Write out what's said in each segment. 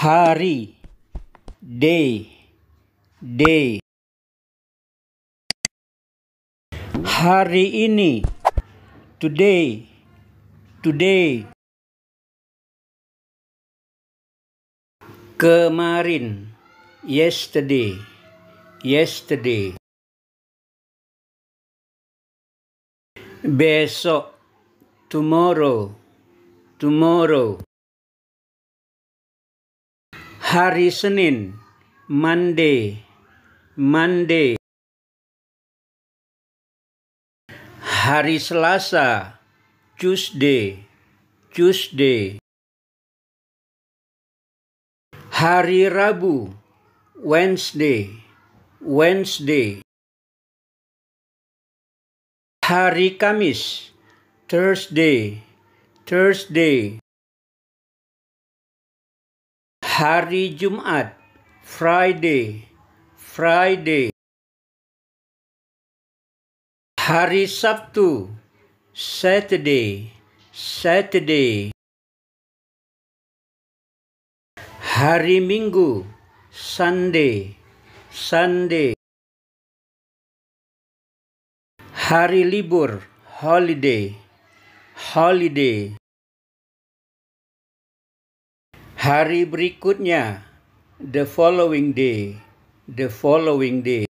hari day day hari ini today today kemarin yesterday yesterday besok tomorrow tomorrow Hari Senin, Monday, Monday. Hari Selasa, Tuesday, Tuesday. Hari Rabu, Wednesday, Wednesday. Hari Kamis, Thursday, Thursday. Hari Jumat, Friday, Friday. Hari Sabtu, Saturday, Saturday. Hari Minggu, Sunday, Sunday. Hari libur, holiday, holiday. Hari berikutnya, the following day, the following day.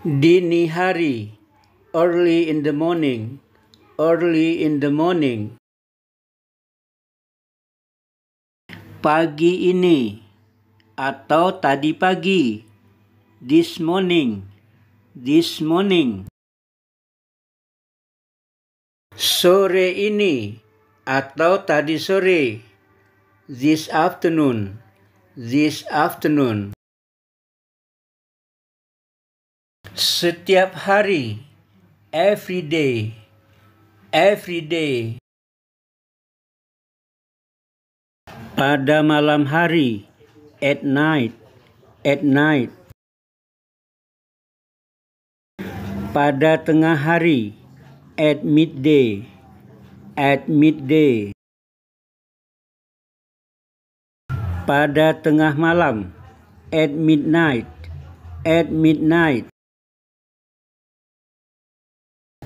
Dini hari, early in the morning, early in the morning. Pagi ini atau tadi pagi, this morning, this morning. Sore ini atau tadi sore, this afternoon, this afternoon. Setiap hari, every day, every day. Pada malam hari, at night, at night. Pada tengah hari, at midday, at midday. Pada tengah malam, at midnight, at midnight.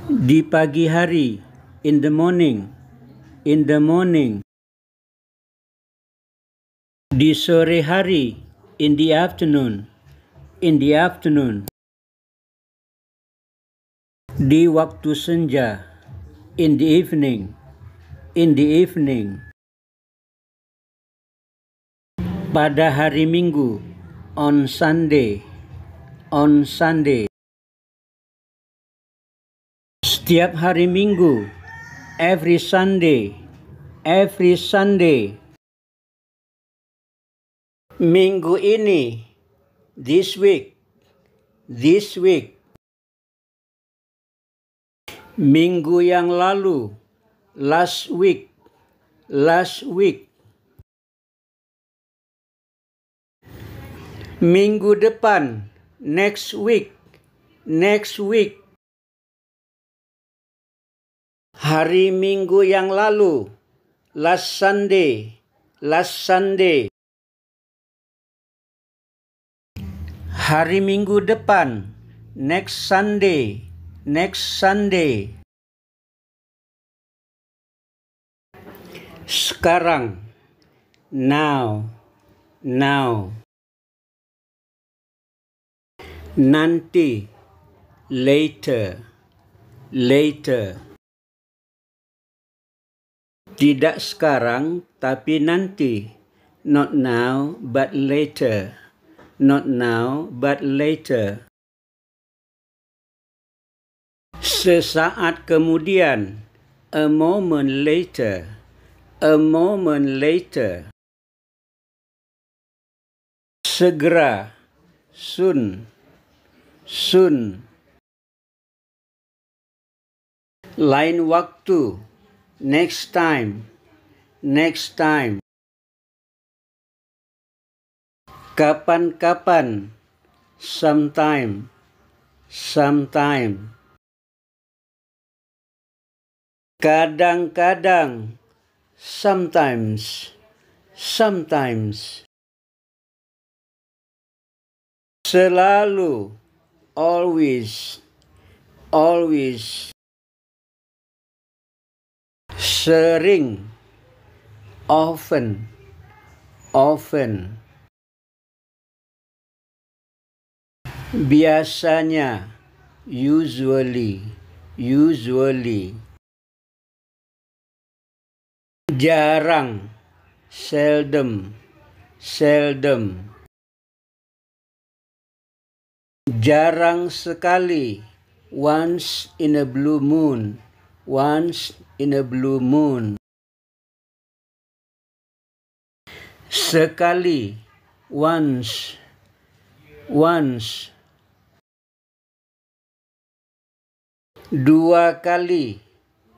Di pagi hari, in the morning, in the morning. Di sore hari, in the afternoon, in the afternoon. Di waktu senja, in the evening, in the evening. Pada hari Minggu, on Sunday, on Sunday. Setiap hari Minggu, every Sunday, every Sunday. Minggu ini, this week, this week. Minggu yang lalu, last week last week minggu depan next week next week hari minggu yang lalu last sunday last sunday hari minggu depan next sunday next sunday sekarang now now nanti later later tidak sekarang tapi nanti not now but later not now but later sesaat kemudian a moment later A moment later. Segera. Soon. Soon. Lain waktu. Next time. Next time. Kapan-kapan. Sometime. Sometime. Kadang-kadang sometimes, sometimes. Selalu, always, always. Sering, often, often. Biasanya, usually, usually jarang seldom seldom jarang sekali once in a blue moon once in a blue moon sekali once once dua kali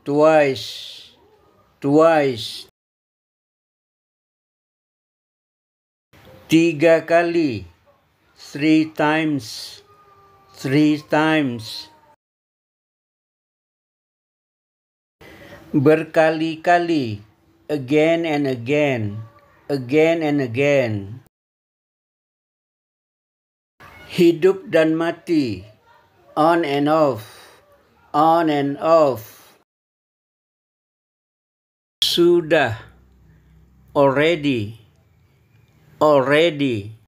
twice twice, tiga kali, three times, three times, berkali-kali, again and again, again and again, hidup dan mati, on and off, on and off sudah already already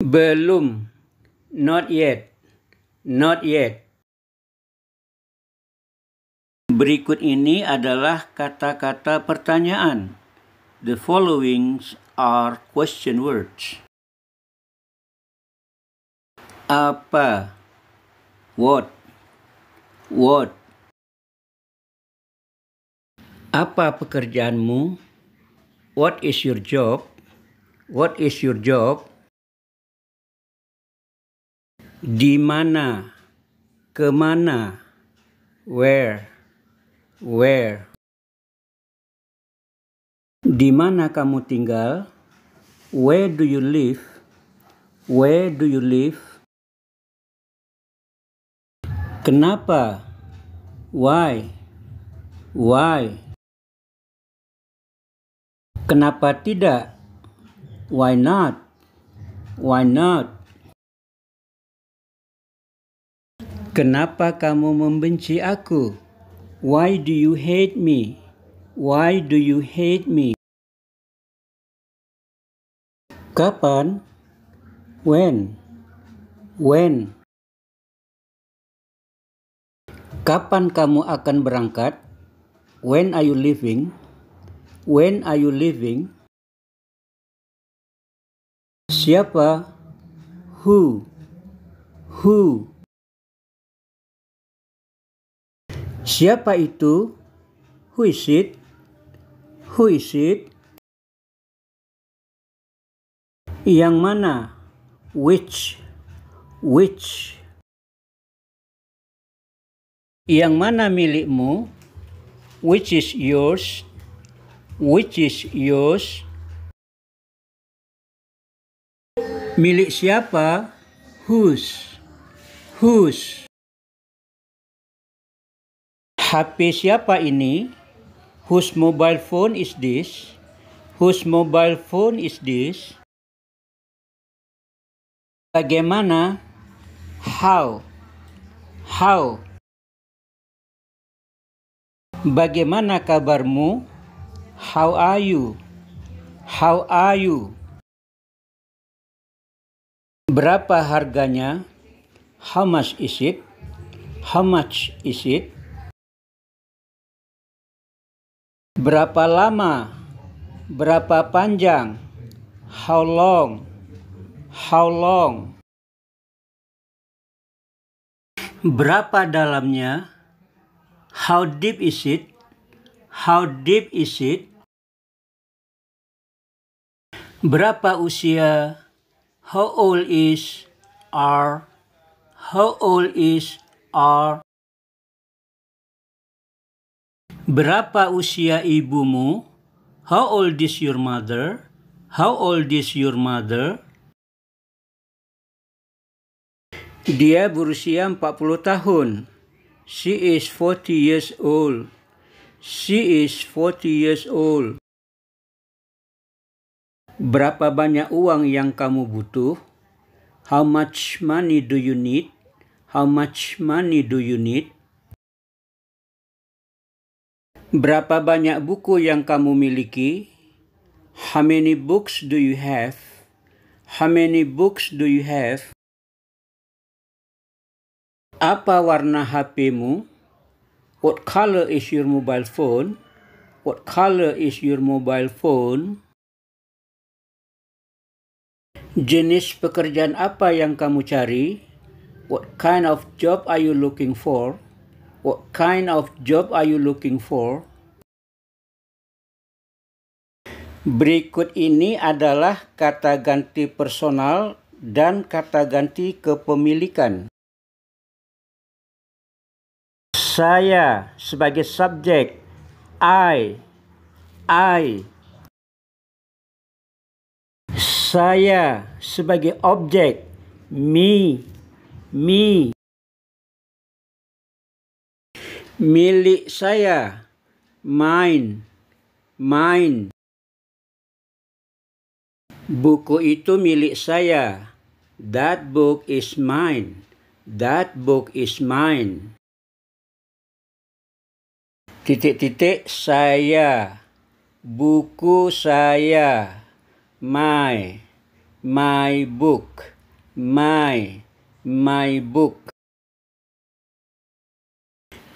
belum not yet not yet Berikut ini adalah kata-kata pertanyaan. The following are question words. Apa? What? What? Apa pekerjaanmu? What is your job? What is your job? Di mana? Kemana? Where? Where? Di mana kamu tinggal? Where do you live? Where do you live? Kenapa? Why? Why? Kenapa tidak? Why not? Why not? Kenapa kamu membenci aku? Why do you hate me? Why do you hate me? Kapan? When? When? Kapan kamu akan berangkat? When are you leaving? When are you leaving? Siapa? Who? Who? Siapa itu? Who is it? Who is it? Yang mana? Which? Which? Yang mana milikmu? Which is yours? which is yours? Milik siapa? Whose? Whose? HP siapa ini? Whose mobile phone is this? Whose mobile phone is this? Bagaimana? How? How? Bagaimana kabarmu? How are you? How are you? Berapa harganya? How much is it? How much is it? Berapa lama? Berapa panjang? How long? How long? Berapa dalamnya? How deep is it? How deep is it? Berapa usia? How old is R? How old is R? Berapa usia ibumu? How old is your mother? How old is your mother? Dia berusia 40 tahun. She is 40 years old. She is 40 years old. Berapa banyak uang yang kamu butuh? How much money do you need? How much money do you need? Berapa banyak buku yang kamu miliki? How many books do you have? How many books do you have? Apa warna HP-mu? What color is your mobile phone? What color is your mobile phone? Jenis pekerjaan apa yang kamu cari? What kind of job are you looking for? What kind of job are you looking for? Berikut ini adalah kata ganti personal dan kata ganti kepemilikan. Saya sebagai subjek, I, I, saya sebagai objek me me milik saya mine mine buku itu milik saya that book is mine that book is mine titik-titik saya buku saya my my book my my book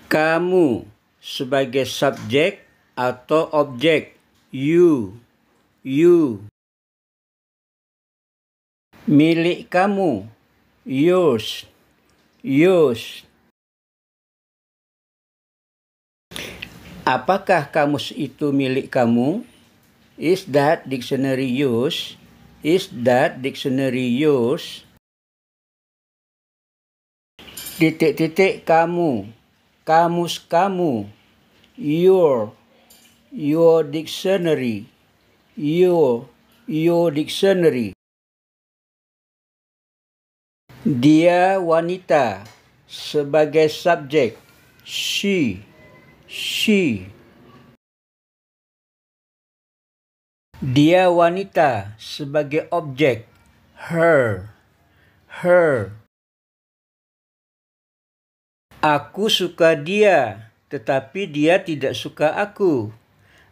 kamu sebagai subjek atau objek you you milik kamu yours yours apakah kamus itu milik kamu Is that dictionary use? Is that dictionary use? Titik-titik kamu, kamus kamu, your, your dictionary, your, your dictionary. Dia wanita sebagai subjek, she, she. Dia wanita sebagai objek her her Aku suka dia tetapi dia tidak suka aku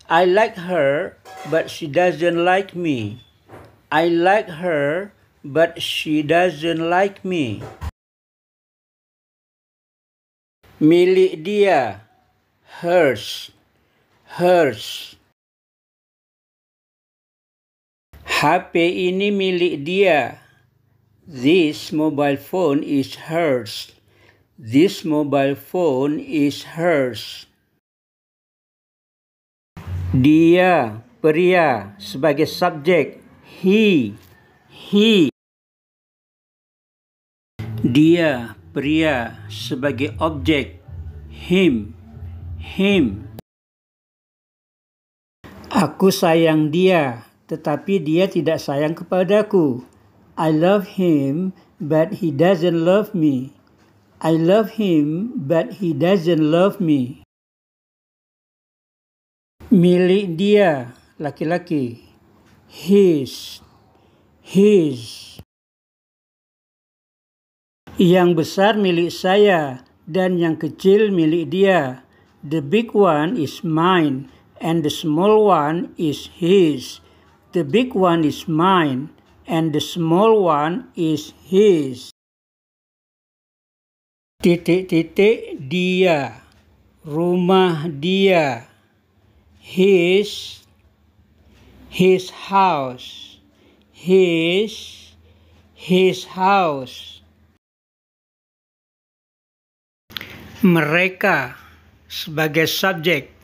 I like her but she doesn't like me I like her but she doesn't like me Milik dia hers hers HP ini milik dia. This mobile phone is hers. This mobile phone is hers. Dia, pria, sebagai subjek. He, he. Dia, pria, sebagai objek. Him, him. Aku sayang dia, tetapi dia tidak sayang kepadaku. I love him, but he doesn't love me. I love him, but he doesn't love me. Milik dia, laki-laki. His, his. Yang besar milik saya dan yang kecil milik dia. The big one is mine and the small one is his. The big one is mine, and the small one is his. Titik-titik dia, rumah dia, his, his house, his, his house. Mereka sebagai subjek,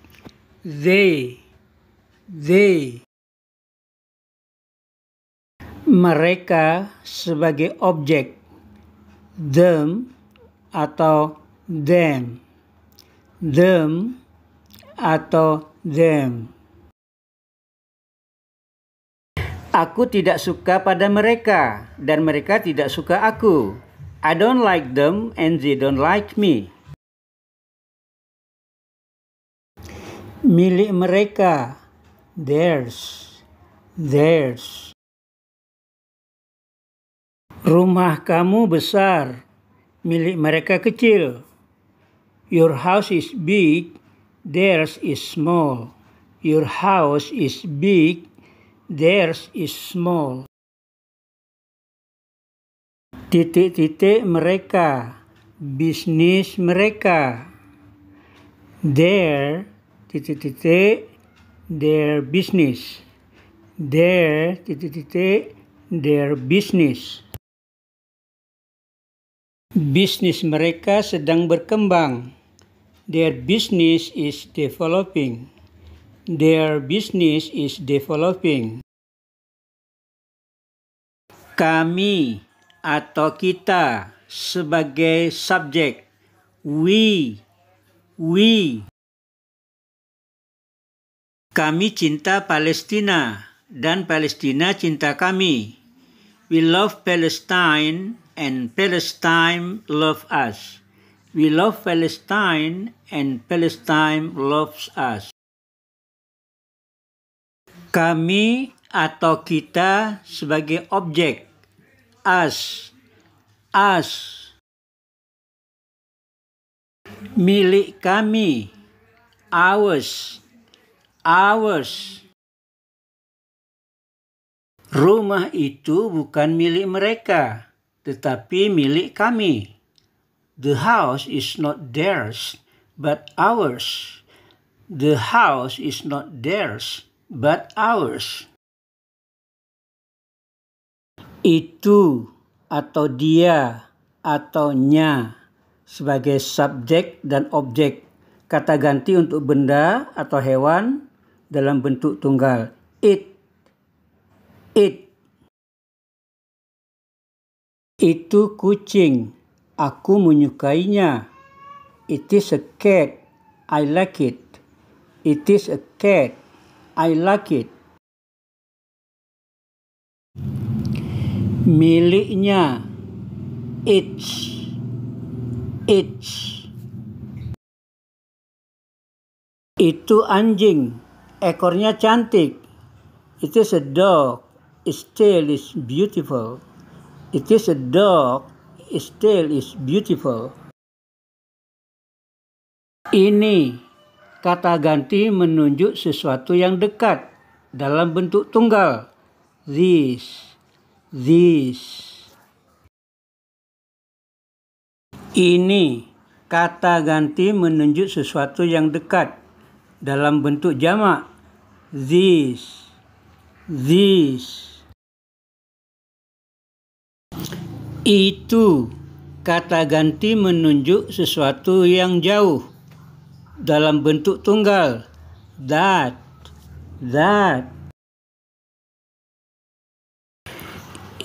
they, they mereka sebagai objek them atau them them atau them Aku tidak suka pada mereka dan mereka tidak suka aku. I don't like them and they don't like me. Milik mereka, theirs, theirs. Rumah kamu besar, milik mereka kecil. Your house is big, theirs is small. Your house is big, theirs is small. Titik-titik mereka, bisnis mereka. Their, titik-titik, their business. Their, titik-titik, their business. Bisnis mereka sedang berkembang. Their business is developing. Their business is developing. Kami atau kita sebagai subjek. We, we. Kami cinta Palestina dan Palestina cinta kami. We love Palestine and Palestine love us. We love Palestine and Palestine loves us. Kami atau kita sebagai objek. Us. Us. Milik kami. Ours. Ours. Rumah itu bukan milik mereka tetapi milik kami. The house is not theirs, but ours. The house is not theirs, but ours. Itu atau dia atau nya sebagai subjek dan objek. Kata ganti untuk benda atau hewan dalam bentuk tunggal. It. It itu kucing. Aku menyukainya. It is a cat. I like it. It is a cat. I like it. Miliknya. It's. It's. Itu anjing. Ekornya cantik. It is a dog. Its tail is beautiful. It is a dog. Its tail is beautiful. Ini kata ganti menunjuk sesuatu yang dekat dalam bentuk tunggal. This, this. Ini kata ganti menunjuk sesuatu yang dekat dalam bentuk jamak. This, this. Itu kata ganti menunjuk sesuatu yang jauh dalam bentuk tunggal. That, that.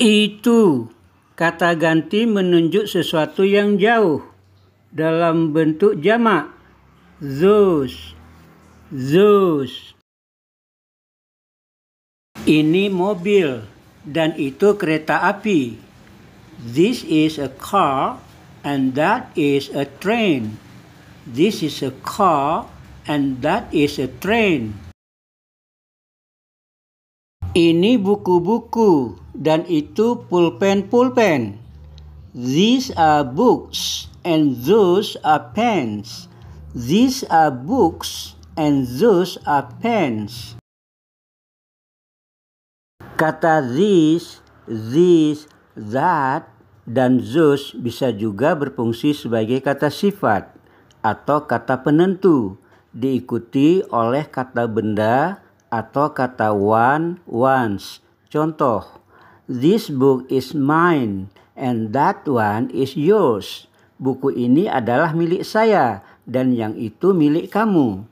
Itu kata ganti menunjuk sesuatu yang jauh dalam bentuk jamak. Those, those. Ini mobil dan itu kereta api. This is a car and that is a train. This is a car and that is a train. Ini buku-buku dan itu pulpen-pulpen. These are books and those are pens. These are books and those are pens. Kata these, these, Zat dan Zeus bisa juga berfungsi sebagai kata sifat atau kata penentu diikuti oleh kata benda atau kata one once. Contoh, this book is mine and that one is yours. Buku ini adalah milik saya dan yang itu milik kamu.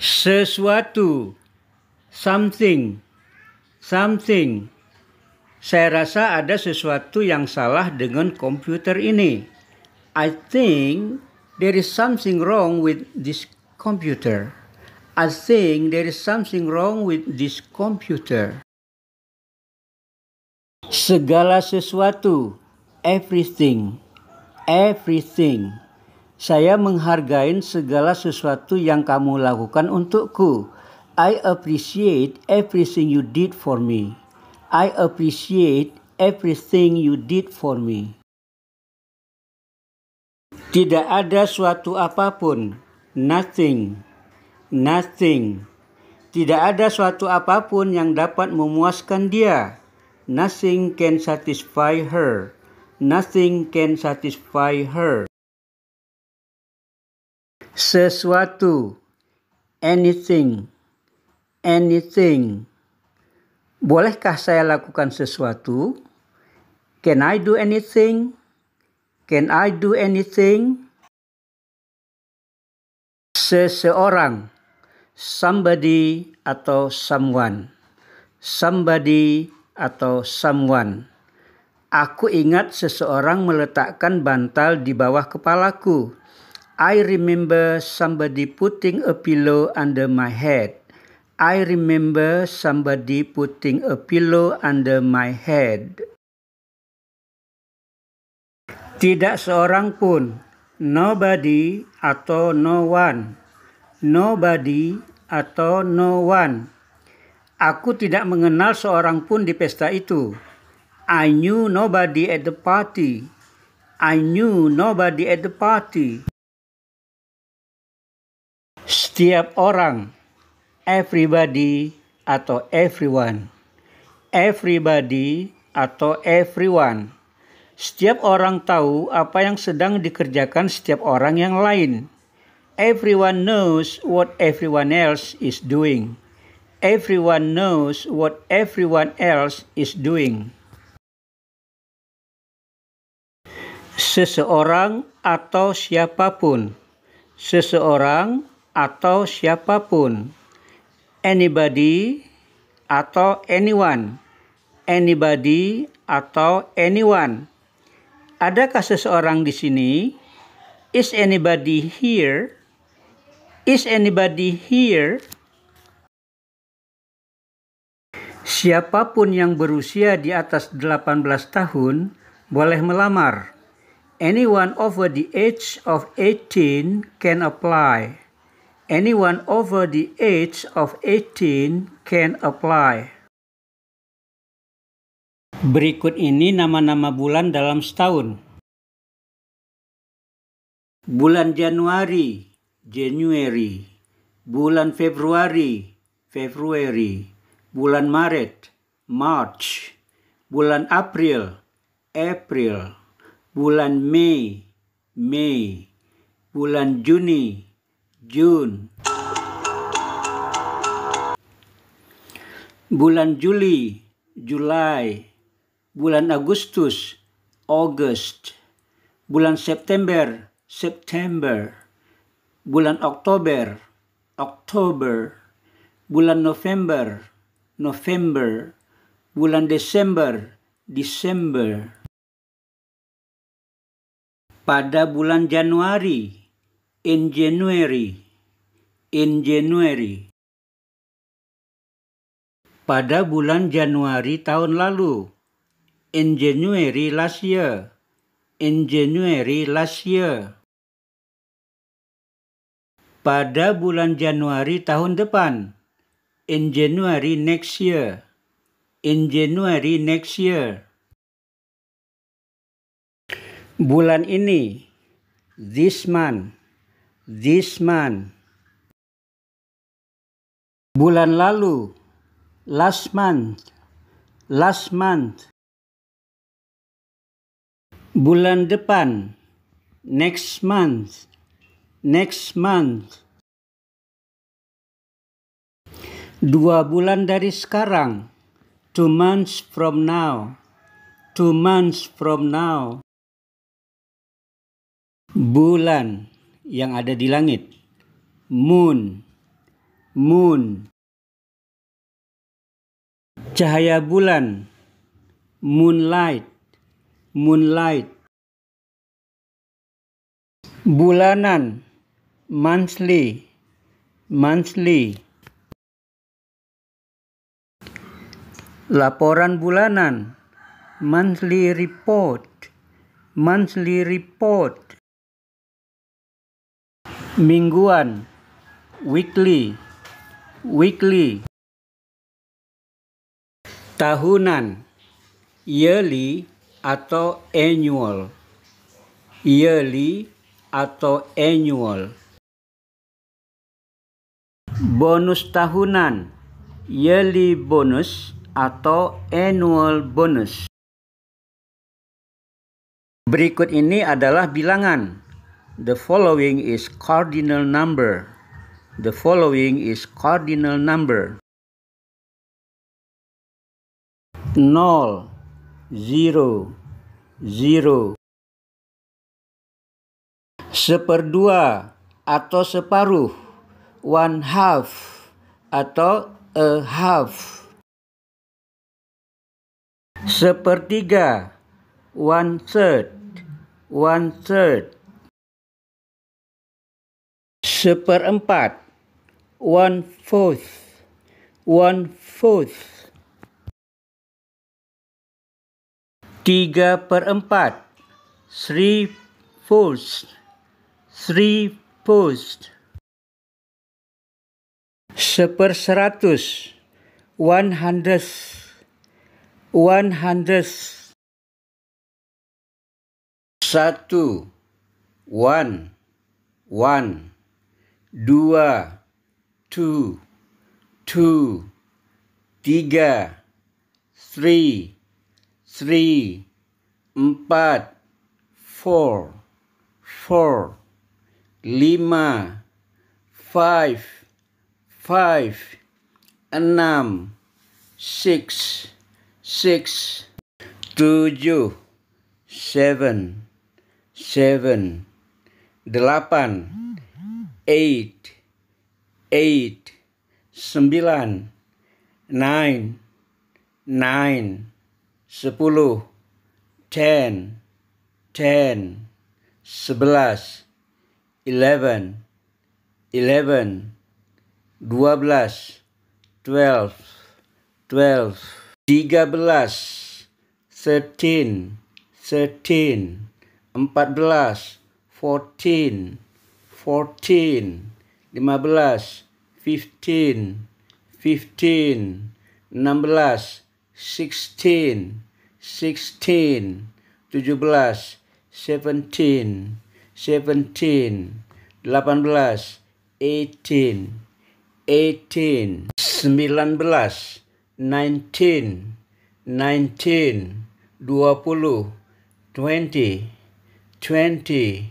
sesuatu something something saya rasa ada sesuatu yang salah dengan komputer ini I think there is something wrong with this computer I think there is something wrong with this computer segala sesuatu everything everything saya menghargai segala sesuatu yang kamu lakukan untukku. I appreciate everything you did for me. I appreciate everything you did for me. Tidak ada suatu apapun, nothing, nothing. Tidak ada suatu apapun yang dapat memuaskan dia. Nothing can satisfy her. Nothing can satisfy her sesuatu anything anything bolehkah saya lakukan sesuatu can i do anything can i do anything seseorang somebody atau someone somebody atau someone aku ingat seseorang meletakkan bantal di bawah kepalaku I remember somebody putting a pillow under my head. I remember somebody putting a pillow under my head. Tidak seorang pun, nobody atau no one, nobody atau no one. Aku tidak mengenal seorang pun di pesta itu. I knew nobody at the party. I knew nobody at the party. Setiap orang, everybody atau everyone. Everybody atau everyone. Setiap orang tahu apa yang sedang dikerjakan setiap orang yang lain. Everyone knows what everyone else is doing. Everyone knows what everyone else is doing. Seseorang atau siapapun. Seseorang atau siapapun. Anybody atau anyone. Anybody atau anyone. Adakah seseorang di sini? Is anybody here? Is anybody here? Siapapun yang berusia di atas 18 tahun boleh melamar. Anyone over the age of 18 can apply. Anyone over the age of 18 can apply. Berikut ini nama-nama bulan dalam setahun. Bulan Januari, January. Bulan Februari, February. Bulan Maret, March. Bulan April, April. Bulan Mei, Mei. Bulan Juni, June bulan Juli Julai bulan Agustus August bulan September September bulan Oktober Oktober bulan November November bulan Desember Desember pada bulan Januari In January, in January. Pada bulan Januari tahun lalu, in January last year, in January last year. Pada bulan Januari tahun depan, in January next year, in January next year. Bulan ini, this month this month. Bulan lalu, last month, last month. Bulan depan, next month, next month. Dua bulan dari sekarang, two months from now, two months from now. Bulan yang ada di langit. Moon. Moon. Cahaya bulan. Moonlight. Moonlight. Bulanan. Monthly. Monthly. Laporan bulanan. Monthly report. Monthly report mingguan weekly weekly tahunan yearly atau annual yearly atau annual bonus tahunan yearly bonus atau annual bonus berikut ini adalah bilangan The following is cardinal number. The following is cardinal number. Null, zero, zero. Seperdua atau separuh, one half atau a half. Sepertiga, one third, one third. seperempat, one fourth, one fourth. Tiga perempat, three fourths, three fourths. seratus one hundredth, one hundredth. Satu, one, one dua, two, two, tiga, three, three, empat, four, four, lima, five, five, enam, six, six, tujuh, seven, seven, delapan, eight, eight, sembilan, nine, nine, sepuluh, ten, ten, sebelas, eleven, eleven, dua belas, twelve, twelve, tiga belas, thirteen, thirteen, empat belas, fourteen, fourteen, lima belas, fifteen, fifteen, enam belas, sixteen, sixteen, tujuh belas, seventeen, seventeen, delapan belas, eighteen, eighteen, sembilan belas, nineteen, nineteen, dua puluh, twenty, twenty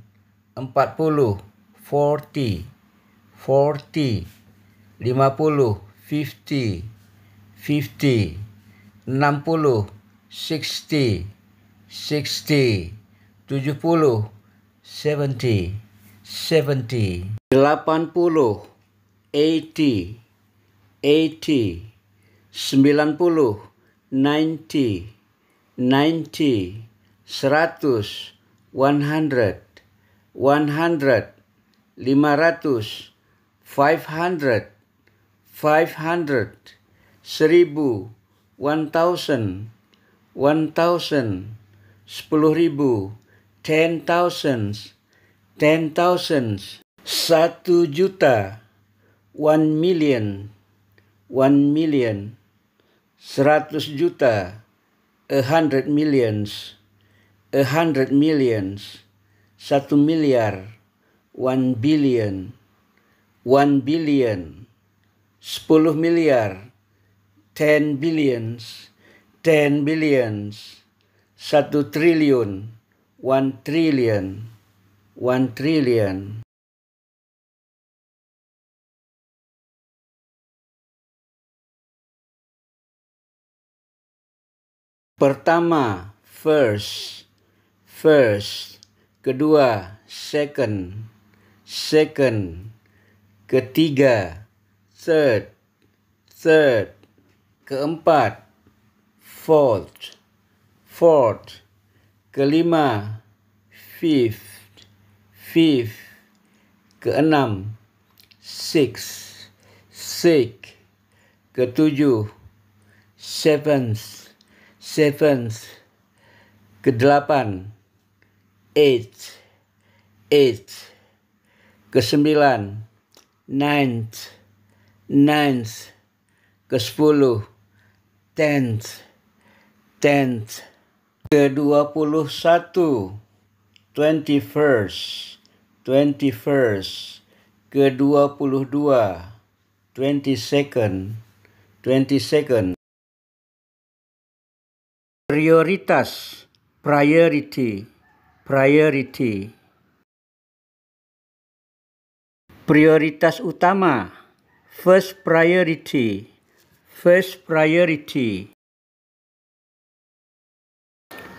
empat puluh, forty, forty, lima puluh, fifty, fifty, enam puluh, sixty, sixty, tujuh puluh, seventy, seventy, delapan puluh, eighty, eighty, sembilan puluh, ninety, ninety, seratus, one hundred five 500 500 one 1000 1000 1000 sepuluh ribu, ten thousands, ten thousands, satu juta, one million, one million, seratus juta, a hundred millions, a hundred millions satu miliar, one billion, one billion, sepuluh miliar, ten billions, ten billions, satu triliun, one trillion, one trillion. Pertama, first, first, kedua second, second, ketiga third, third, keempat fourth, fourth, kelima fifth, fifth, keenam six, six, ketujuh seventh, seventh, kedelapan eight, eight, kesembilan, ninth, ninth, ke sepuluh, tenth, tenth, ke dua puluh satu, twenty first, twenty first, ke dua puluh dua, twenty second, twenty second. Prioritas, priority priority prioritas utama first priority first priority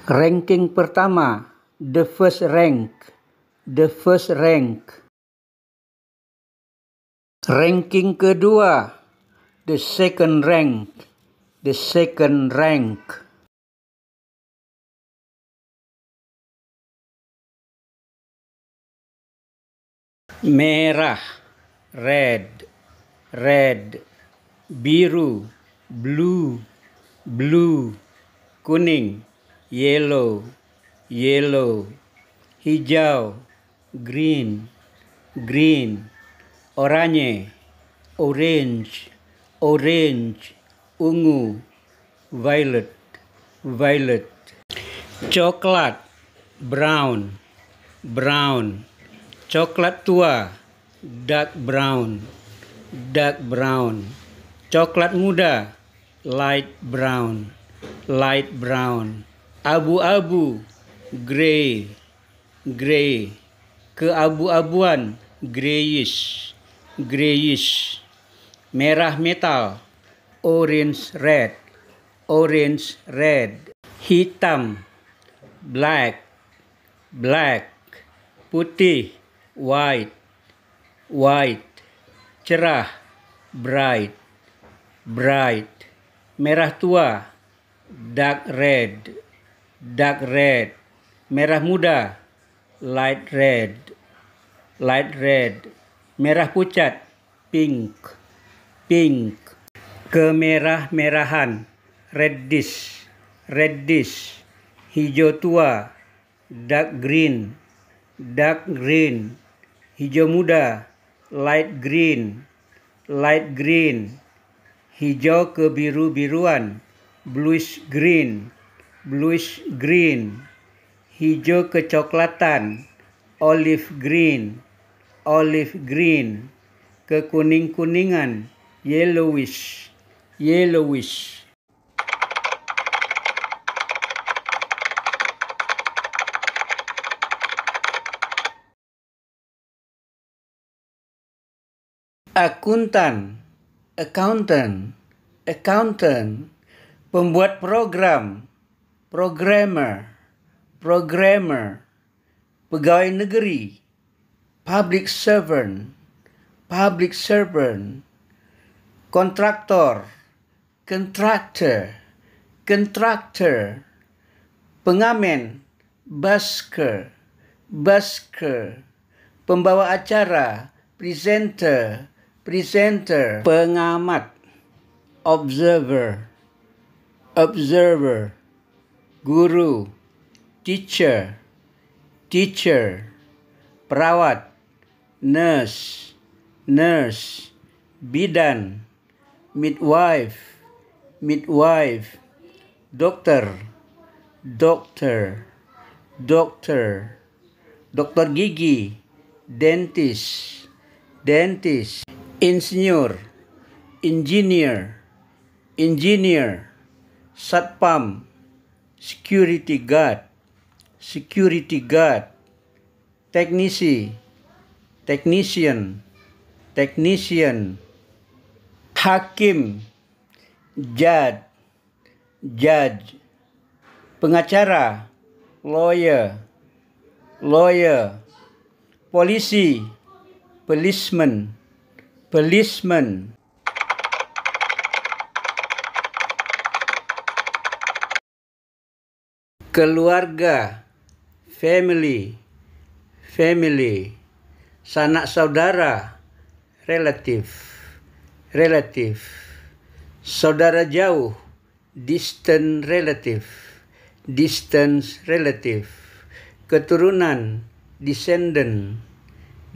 ranking pertama the first rank the first rank ranking kedua the second rank the second rank merah red red biru blue blue kuning yellow yellow hijau green green oranye orange orange ungu violet violet coklat brown brown coklat tua dark brown dark brown coklat muda light brown light brown abu-abu gray gray keabu-abuan grayish grayish merah metal orange red orange red hitam black black putih white, white, cerah, bright, bright, merah tua, dark red, dark red, merah muda, light red, light red, merah pucat, pink, pink, kemerah-merahan, reddish, reddish, hijau tua, dark green, dark green, hijau muda, light green, light green, hijau kebiru-biruan, bluish green, bluish green, hijau kecoklatan, olive green, olive green, kekuning-kuningan, yellowish, yellowish. akuntan, accountant, accountant, pembuat program, programmer, programmer, pegawai negeri, public servant, public servant, kontraktor, contractor, contractor, pengamen, busker, busker, pembawa acara, presenter, presenter, pengamat, observer, observer, guru, teacher, teacher, perawat, nurse, nurse, bidan, midwife, midwife, dokter, dokter, dokter, dokter gigi, dentist, dentist, insinyur, engineer, engineer, satpam, security guard, security guard, teknisi, technician, technician, hakim, judge, judge, pengacara, lawyer, lawyer, polisi, policeman, policeman keluarga family family sanak saudara relative relative saudara jauh distant relative distance relative keturunan descendant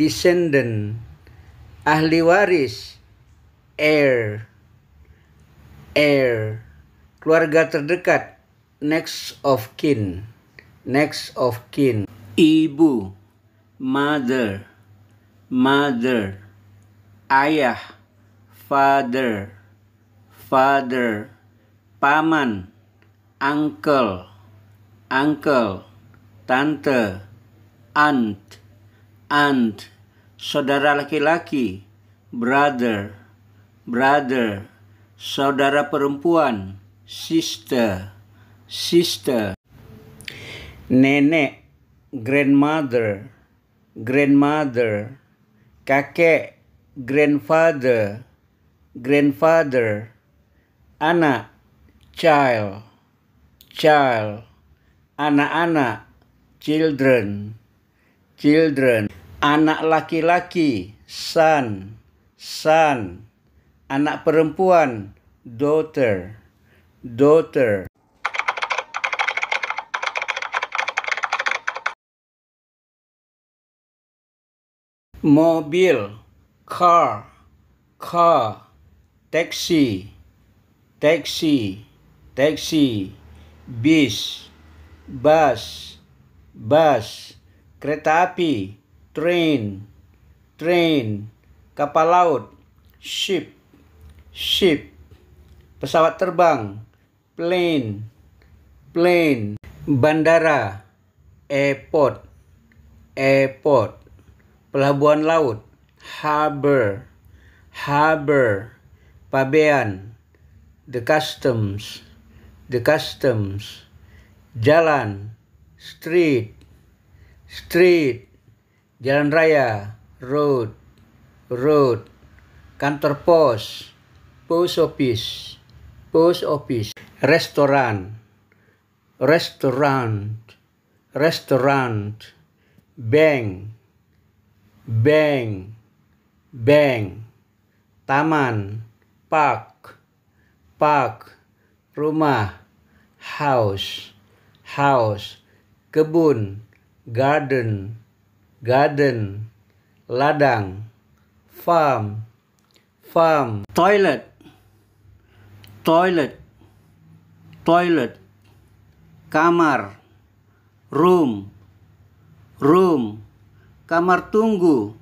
descendant ahli waris heir heir keluarga terdekat next of kin next of kin ibu mother mother ayah father father paman uncle uncle tante aunt aunt saudara laki-laki, brother, brother, saudara perempuan, sister, sister, nenek, grandmother, grandmother, kakek, grandfather, grandfather, anak, child, child, anak-anak, children, children anak laki-laki son, son, anak perempuan daughter, daughter. Mobil, car, car, taxi, taxi, taxi, bis, bus, bus, kereta api, train, train, kapal laut, ship, ship, pesawat terbang, plane, plane, bandara, airport, airport, pelabuhan laut, harbor, harbor, pabean, the customs, the customs, jalan, street, street, jalan raya, road, road, kantor pos, post office, post office, restoran, restaurant, restaurant, bank, bank, bank, taman, park, park, rumah, house, house, kebun, garden, garden, ladang, farm, farm, toilet, toilet, toilet, kamar, room, room, kamar tunggu,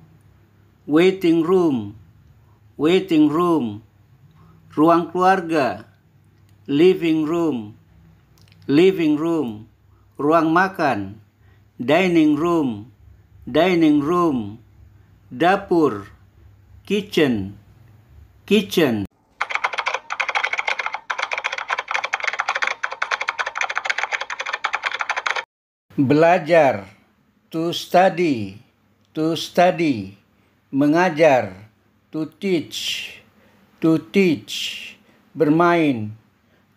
waiting room, waiting room, ruang keluarga, living room, living room, ruang makan, dining room, dining room, dapur, kitchen, kitchen. Belajar, to study, to study, mengajar, to teach, to teach, bermain,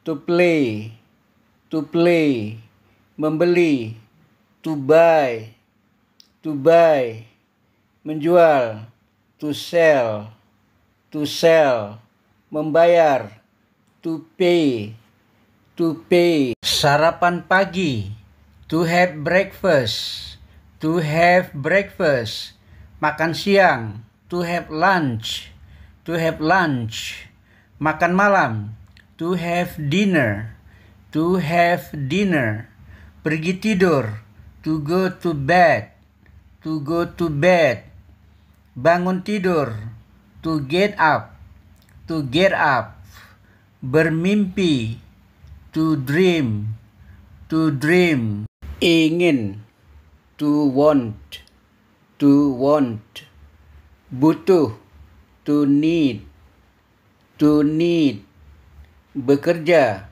to play, to play, membeli, to buy, to buy, menjual, to sell, to sell, membayar, to pay, to pay, sarapan pagi, to have breakfast, to have breakfast, makan siang, to have lunch, to have lunch, makan malam, to have dinner, to have dinner, pergi tidur, to go to bed, to go to bed bangun tidur to get up to get up bermimpi to dream to dream ingin to want to want butuh to need to need bekerja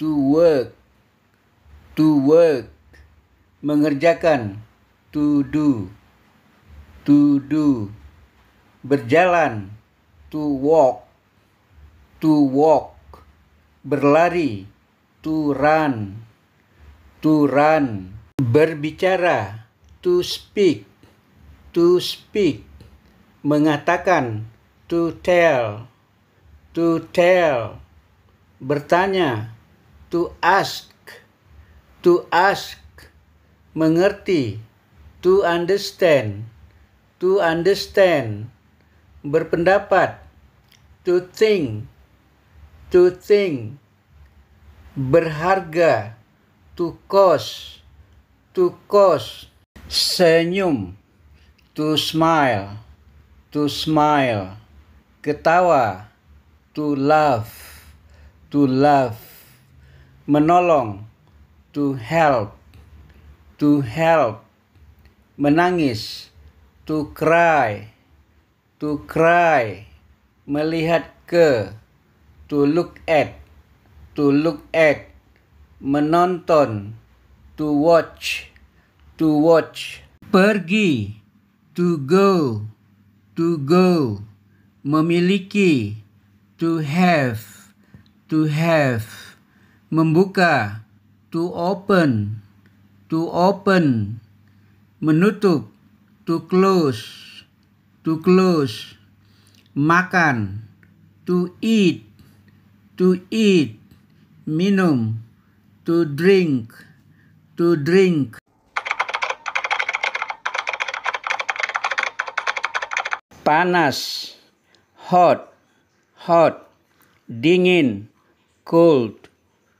to work to work mengerjakan to do to do berjalan to walk to walk berlari to run to run berbicara to speak to speak mengatakan to tell to tell bertanya to ask to ask mengerti to understand, to understand, berpendapat, to think, to think, berharga, to cost, to cost, senyum, to smile, to smile, ketawa, to laugh, to laugh, menolong, to help, to help, menangis, to cry, to cry, melihat ke, to look at, to look at, menonton, to watch, to watch, pergi, to go, to go, memiliki, to have, to have, membuka, to open, to open menutup to close to close makan to eat to eat minum to drink to drink panas hot hot dingin cold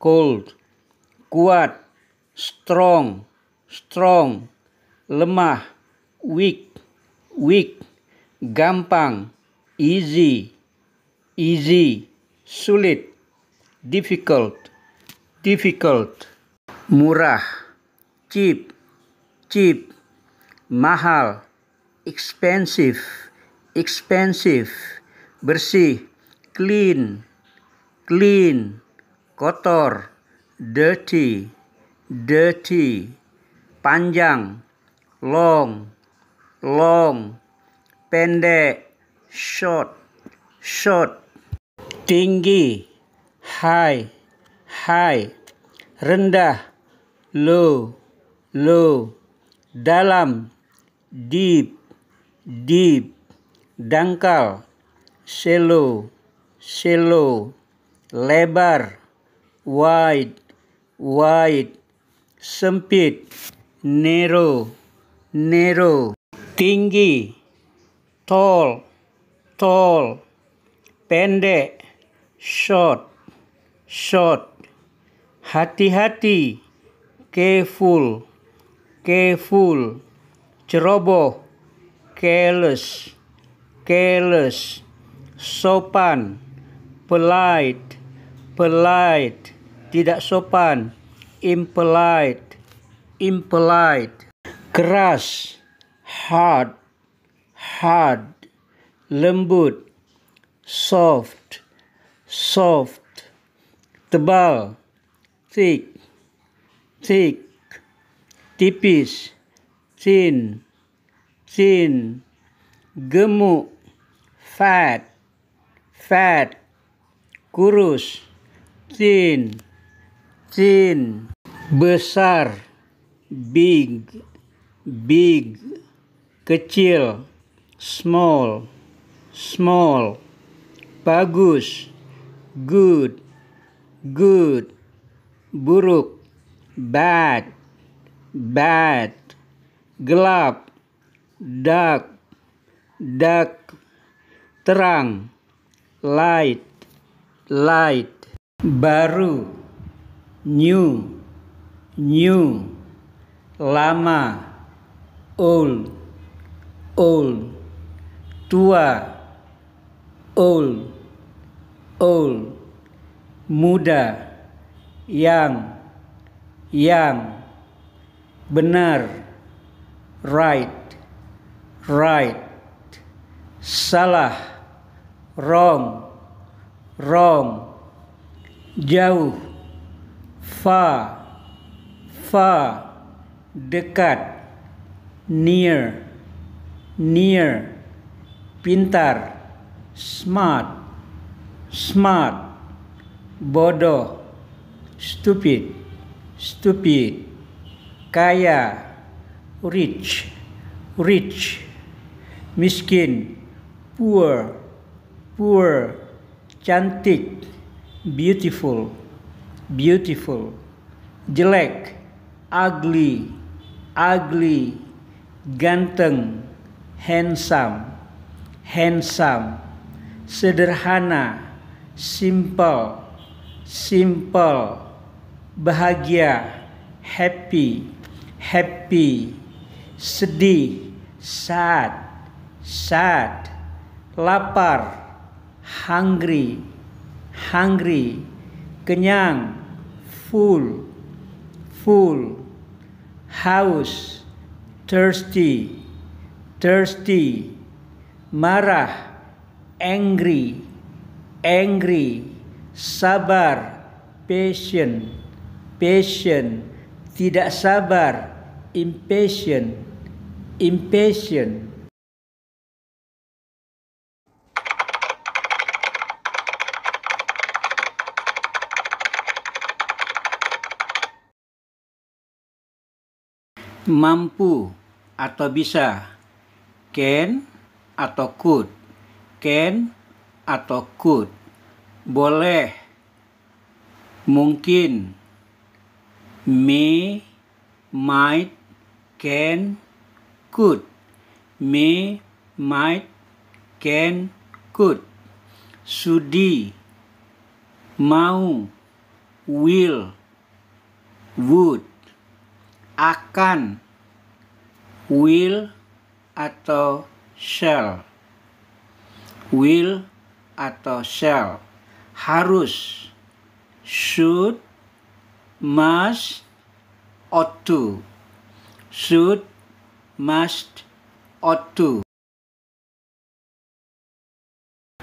cold kuat strong strong lemah, weak, weak, gampang, easy, easy, sulit, difficult, difficult, murah, cheap, cheap, mahal, expensive, expensive, bersih, clean, clean, kotor, dirty, dirty, panjang, long long pendek short short tinggi high high rendah low low dalam deep deep dangkal shallow shallow lebar wide wide sempit narrow narrow tinggi tall tall pendek short short hati-hati careful careful ceroboh careless careless sopan polite polite tidak sopan impolite impolite keras, hard, hard, lembut, soft, soft, tebal, thick, thick, tipis, thin, thin, gemuk, fat, fat, kurus, thin, thin, besar, big, big, kecil, small, small, bagus, good, good, buruk, bad, bad, gelap, dark, dark, terang, light, light, baru, new, new, lama, old old tua old old muda yang yang benar right right salah wrong wrong jauh far far dekat near near pintar smart smart bodoh stupid stupid kaya rich rich miskin poor poor cantik beautiful beautiful jelek ugly ugly ganteng, handsome, handsome, sederhana, simple, simple, bahagia, happy, happy, sedih, sad, sad, lapar, hungry, hungry, kenyang, full, full, haus, thirsty, thirsty, marah, angry, angry, sabar, patient, patient, tidak sabar, impatient, impatient. mampu atau bisa can atau could can atau could boleh mungkin may might can could may might can could sudi mau will would akan will atau shall will atau shall harus should must ought to should must ought to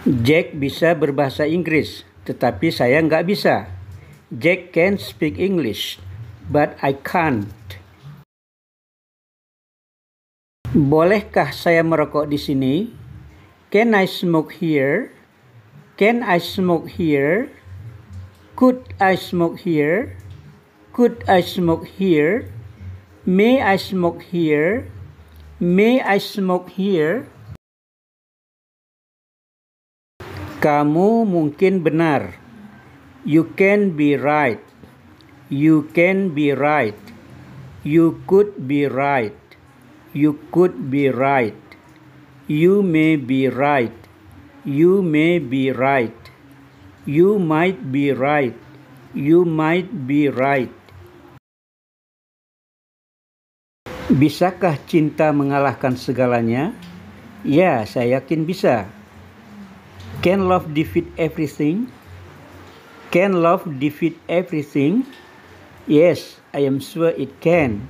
Jack bisa berbahasa Inggris, tetapi saya nggak bisa. Jack can speak English, but I can't. Bolehkah saya merokok di sini? Can I smoke here? Can I smoke here? Could I smoke here? Could I smoke here? May I smoke here? May I smoke here? Kamu mungkin benar. You can be right. You can be right. You could be right. You could be right. You may be right. You may be right. You might be right. You might be right. Bisakah cinta mengalahkan segalanya? Ya, saya yakin bisa. Can love defeat everything? Can love defeat everything? Yes, I am sure it can.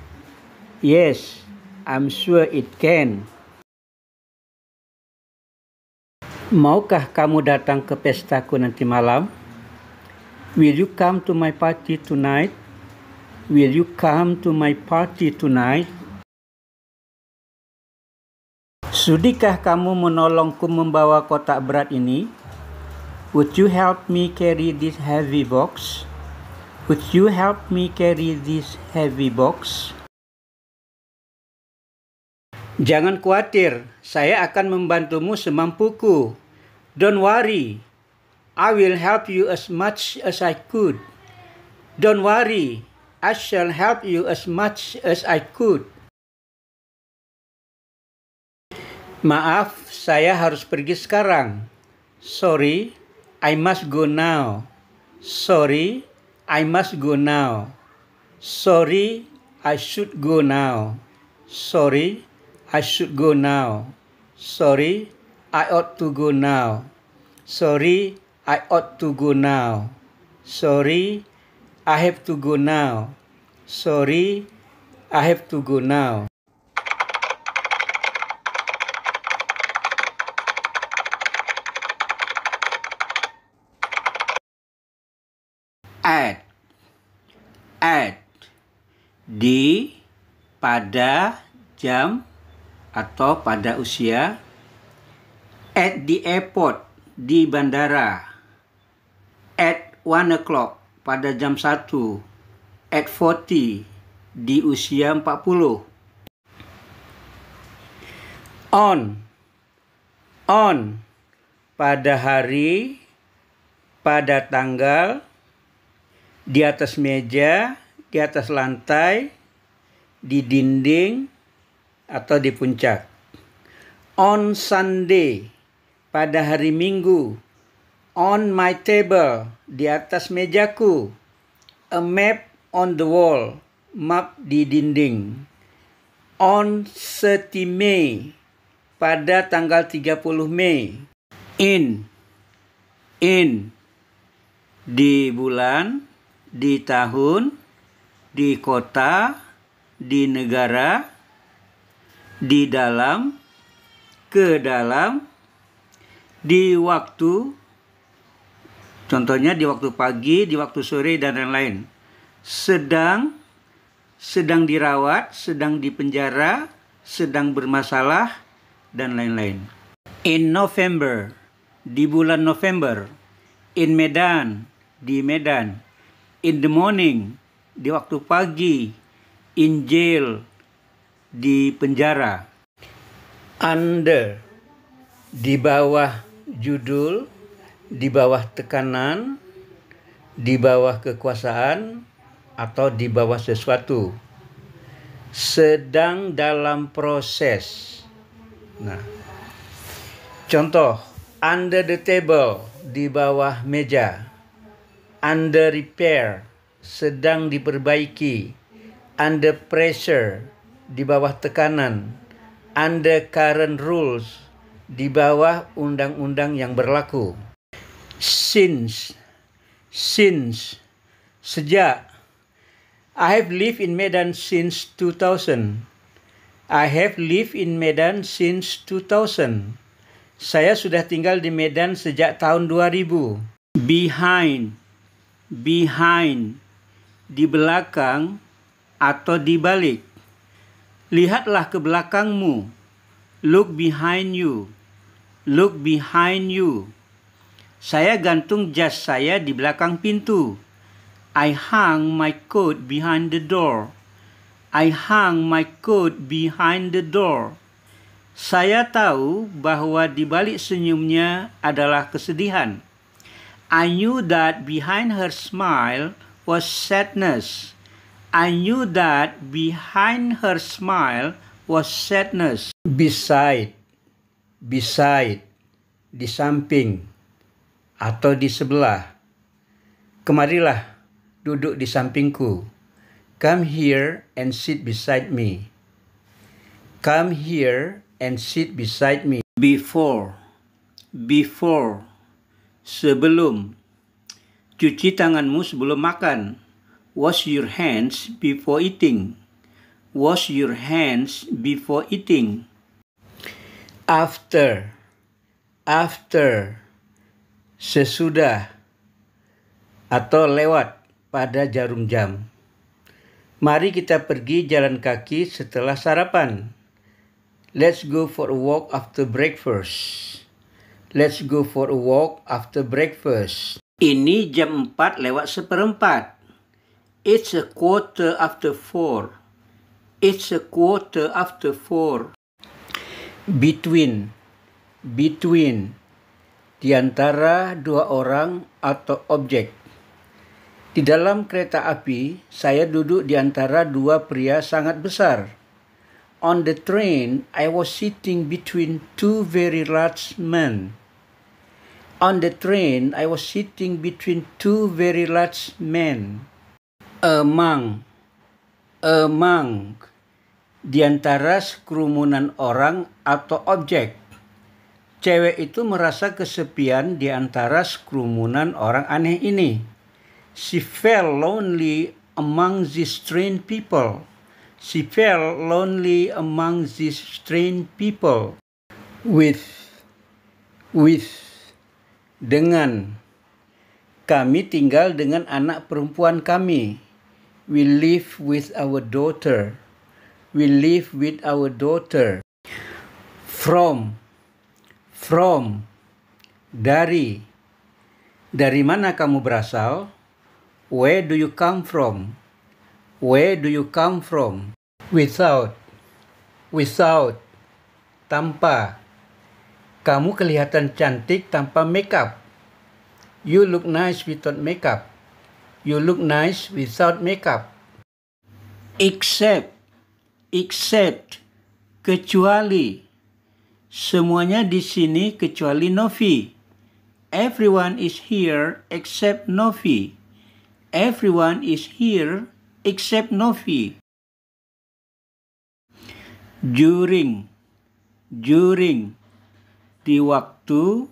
Yes, I'm sure it can. Maukah kamu datang ke pestaku nanti malam? Will you come to my party tonight? Will you come to my party tonight? Sudikah kamu menolongku membawa kotak berat ini? Would you help me carry this heavy box? Would you help me carry this heavy box? Jangan khawatir, saya akan membantumu semampuku. Don't worry, I will help you as much as I could. Don't worry, I shall help you as much as I could. Maaf, saya harus pergi sekarang. Sorry, I must go now. Sorry, I must go now. Sorry, I should go now. Sorry, I should go now. Sorry, I ought to go now. Sorry, I ought to go now. Sorry, I have to go now. Sorry, I have to go now. At At Di, pada jam atau pada usia at the airport di bandara at 1 o'clock pada jam 1 at 40 di usia 40 on on pada hari pada tanggal di atas meja di atas lantai di dinding atau di puncak. On Sunday, pada hari Minggu, on my table, di atas mejaku, a map on the wall, map di dinding. On 30 Mei, pada tanggal 30 Mei. In, in, di bulan, di tahun, di kota, di negara, di dalam, ke dalam, di waktu, contohnya di waktu pagi, di waktu sore, dan lain-lain. Sedang, sedang dirawat, sedang dipenjara, sedang bermasalah, dan lain-lain. In November, di bulan November. In Medan, di Medan. In the morning, di waktu pagi. In jail, di penjara. Under di bawah judul, di bawah tekanan, di bawah kekuasaan atau di bawah sesuatu. Sedang dalam proses. Nah, contoh under the table di bawah meja, under repair sedang diperbaiki, under pressure di bawah tekanan under current rules di bawah undang-undang yang berlaku since since sejak I have lived in Medan since 2000 I have lived in Medan since 2000 saya sudah tinggal di Medan sejak tahun 2000 behind behind di belakang atau di balik Lihatlah ke belakangmu. Look behind you. Look behind you. Saya gantung jas saya di belakang pintu. I hung my coat behind the door. I hung my coat behind the door. Saya tahu bahwa di balik senyumnya adalah kesedihan. I knew that behind her smile was sadness. I knew that behind her smile was sadness. Beside, beside, di samping, atau di sebelah. Kemarilah, duduk di sampingku. Come here and sit beside me. Come here and sit beside me. Before, before, sebelum. Cuci tanganmu sebelum makan Wash your hands before eating. Wash your hands before eating. After. After. Sesudah. Atau lewat pada jarum jam. Mari kita pergi jalan kaki setelah sarapan. Let's go for a walk after breakfast. Let's go for a walk after breakfast. Ini jam 4 lewat seperempat. It's a quarter after four. It's a quarter after four. Between. Between. Di antara dua orang atau objek. Di dalam kereta api, saya duduk di antara dua pria sangat besar. On the train, I was sitting between two very large men. On the train, I was sitting between two very large men emang among di antara kerumunan orang atau objek. Cewek itu merasa kesepian di antara kerumunan orang aneh ini. She felt lonely among these strange people. She felt lonely among these strange people. With, with, dengan. Kami tinggal dengan anak perempuan kami We live with our daughter. We live with our daughter. From, from, dari. Dari mana kamu berasal? Where do you come from? Where do you come from? Without, without, tanpa. Kamu kelihatan cantik tanpa makeup. You look nice without makeup. You look nice without makeup. Except, except, kecuali. Semuanya di sini kecuali Novi. Everyone is here except Novi. Everyone is here except Novi. During, during, di waktu,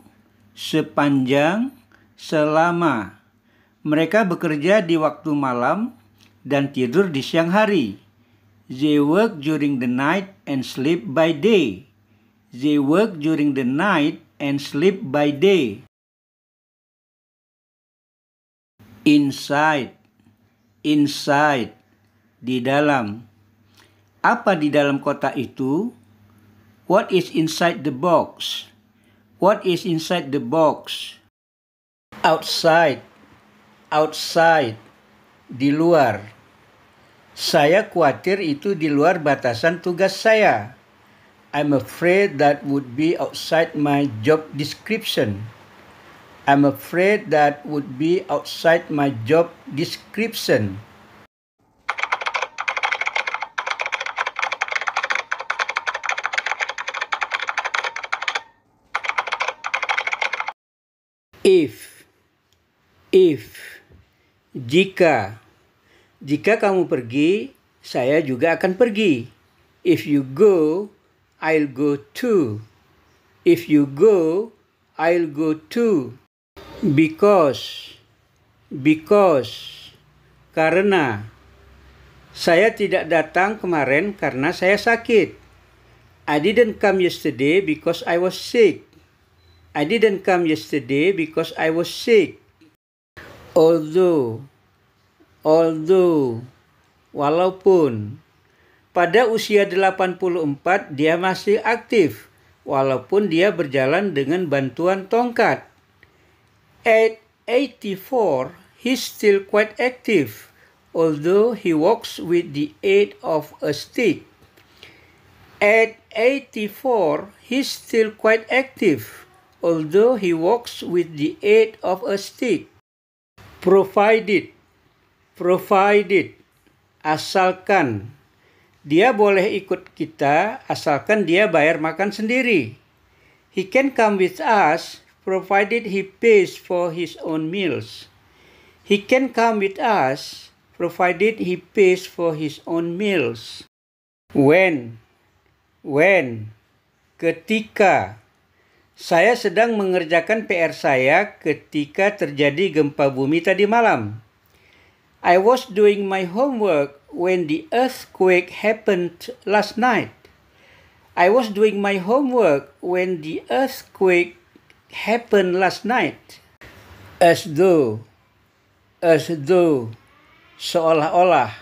sepanjang, selama mereka bekerja di waktu malam dan tidur di siang hari. They work during the night and sleep by day. They work during the night and sleep by day. Inside, inside, di dalam. Apa di dalam kotak itu? What is inside the box? What is inside the box? Outside, outside, di luar. Saya khawatir itu di luar batasan tugas saya. I'm afraid that would be outside my job description. I'm afraid that would be outside my job description. If, if, jika jika kamu pergi, saya juga akan pergi. If you go, I'll go too. If you go, I'll go too. Because because karena saya tidak datang kemarin karena saya sakit. I didn't come yesterday because I was sick. I didn't come yesterday because I was sick although although walaupun pada usia 84 dia masih aktif walaupun dia berjalan dengan bantuan tongkat. At 84 he's still quite active although he walks with the aid of a stick. At 84 he's still quite active although he walks with the aid of a stick provided provided asalkan dia boleh ikut kita asalkan dia bayar makan sendiri he can come with us provided he pays for his own meals he can come with us provided he pays for his own meals when when ketika saya sedang mengerjakan PR saya ketika terjadi gempa bumi tadi malam. I was doing my homework when the earthquake happened last night. I was doing my homework when the earthquake happened last night. As though, as though, seolah-olah.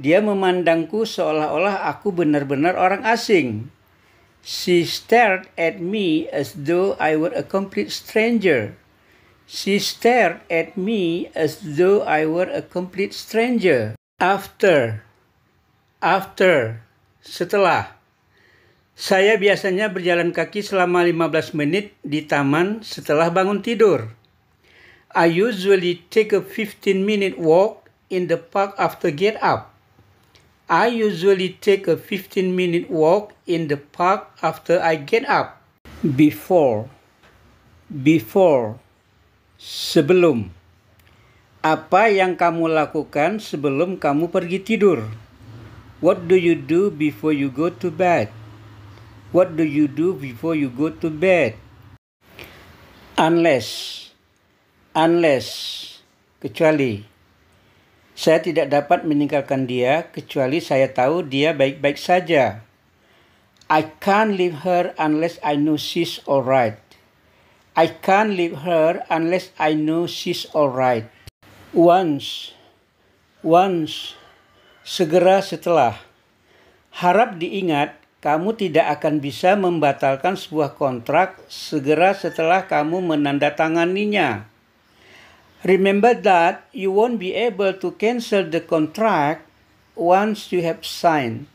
Dia memandangku seolah-olah aku benar-benar orang asing. She stared at me as though I were a complete stranger. She stared at me as though I were a complete stranger. After, after, setelah. Saya biasanya berjalan kaki selama 15 menit di taman setelah bangun tidur. I usually take a 15 minute walk in the park after get up. I usually take a 15 minute walk in the park after I get up. Before. Before. Sebelum. Apa yang kamu lakukan sebelum kamu pergi tidur? What do you do before you go to bed? What do you do before you go to bed? Unless. Unless. Kecuali. Saya tidak dapat meninggalkan dia kecuali saya tahu dia baik-baik saja. I can't leave her unless I know she's alright. I can't leave her unless I know she's alright. Once, once, segera setelah. Harap diingat, kamu tidak akan bisa membatalkan sebuah kontrak segera setelah kamu menandatanganinya. Remember that you won't be able to cancel the contract once you have signed.